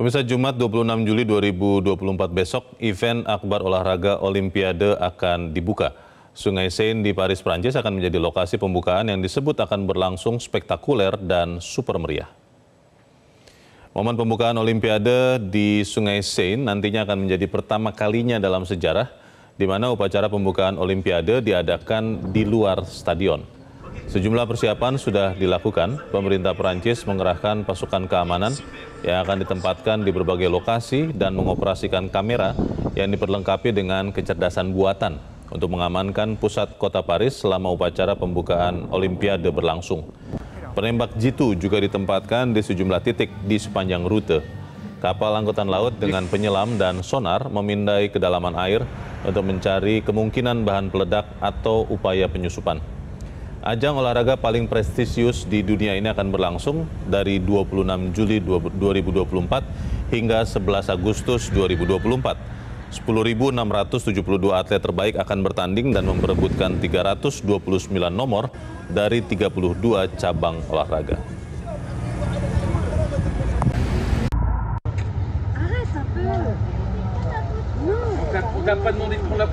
Pemirsa Jumat 26 Juli 2024 besok, event akbar olahraga Olimpiade akan dibuka. Sungai Seine di Paris, Prancis akan menjadi lokasi pembukaan yang disebut akan berlangsung spektakuler dan super meriah. Momen pembukaan Olimpiade di Sungai Seine nantinya akan menjadi pertama kalinya dalam sejarah, di mana upacara pembukaan Olimpiade diadakan di luar stadion. Sejumlah persiapan sudah dilakukan. Pemerintah Perancis mengerahkan pasukan keamanan yang akan ditempatkan di berbagai lokasi dan mengoperasikan kamera yang diperlengkapi dengan kecerdasan buatan untuk mengamankan pusat kota Paris selama upacara pembukaan Olimpiade berlangsung. Penembak jitu juga ditempatkan di sejumlah titik di sepanjang rute. Kapal angkutan laut dengan penyelam dan sonar memindai kedalaman air untuk mencari kemungkinan bahan peledak atau upaya penyusupan. Ajang olahraga paling prestisius di dunia ini akan berlangsung dari 26 Juli 2024 hingga 11 Agustus 2024. 10.672 atlet terbaik akan bertanding dan memperebutkan 329 nomor dari 32 cabang olahraga. Dapat ah,